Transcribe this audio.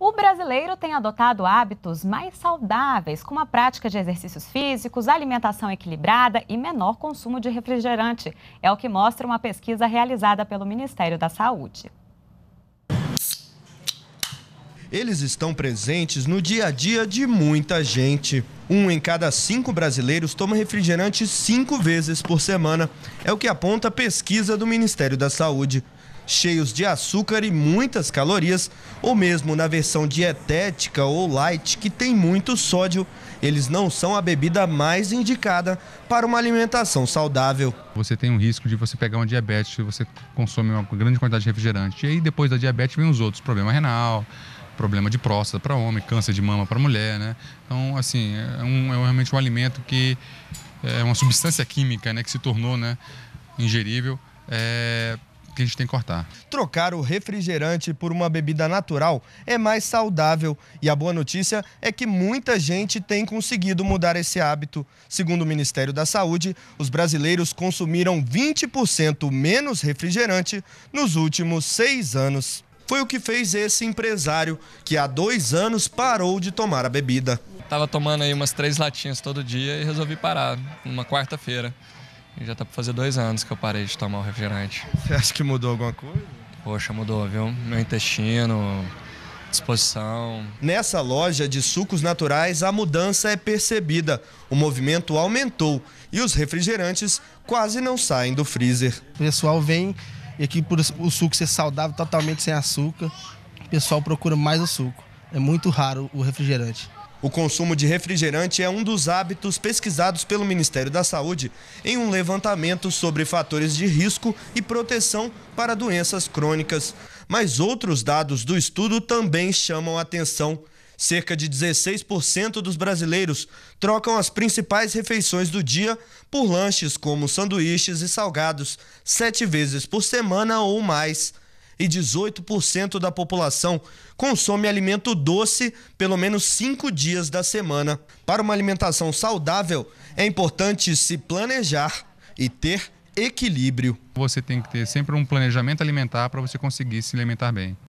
O brasileiro tem adotado hábitos mais saudáveis, como a prática de exercícios físicos, alimentação equilibrada e menor consumo de refrigerante. É o que mostra uma pesquisa realizada pelo Ministério da Saúde. Eles estão presentes no dia a dia de muita gente. Um em cada cinco brasileiros toma refrigerante cinco vezes por semana. É o que aponta a pesquisa do Ministério da Saúde cheios de açúcar e muitas calorias, ou mesmo na versão dietética ou light, que tem muito sódio, eles não são a bebida mais indicada para uma alimentação saudável. Você tem um risco de você pegar um diabetes se você consome uma grande quantidade de refrigerante. E aí, depois da diabetes, vem os outros: problema renal, problema de próstata para homem, câncer de mama para mulher, né? Então, assim, é, um, é realmente um alimento que é uma substância química, né, que se tornou, né, ingerível. É, que a gente tem que cortar. Trocar o refrigerante por uma bebida natural é mais saudável e a boa notícia é que muita gente tem conseguido mudar esse hábito. Segundo o Ministério da Saúde, os brasileiros consumiram 20% menos refrigerante nos últimos seis anos. Foi o que fez esse empresário, que há dois anos parou de tomar a bebida. Tava tomando aí umas três latinhas todo dia e resolvi parar, numa quarta-feira. E já tá pra fazer dois anos que eu parei de tomar o refrigerante. Você acha que mudou alguma coisa? Poxa, mudou, viu? Meu intestino, disposição. Nessa loja de sucos naturais, a mudança é percebida. O movimento aumentou e os refrigerantes quase não saem do freezer. O pessoal vem e aqui por o suco ser saudável, totalmente sem açúcar, o pessoal procura mais o suco. É muito raro o refrigerante. O consumo de refrigerante é um dos hábitos pesquisados pelo Ministério da Saúde em um levantamento sobre fatores de risco e proteção para doenças crônicas. Mas outros dados do estudo também chamam atenção. Cerca de 16% dos brasileiros trocam as principais refeições do dia por lanches como sanduíches e salgados, sete vezes por semana ou mais e 18% da população consome alimento doce pelo menos cinco dias da semana. Para uma alimentação saudável, é importante se planejar e ter equilíbrio. Você tem que ter sempre um planejamento alimentar para você conseguir se alimentar bem.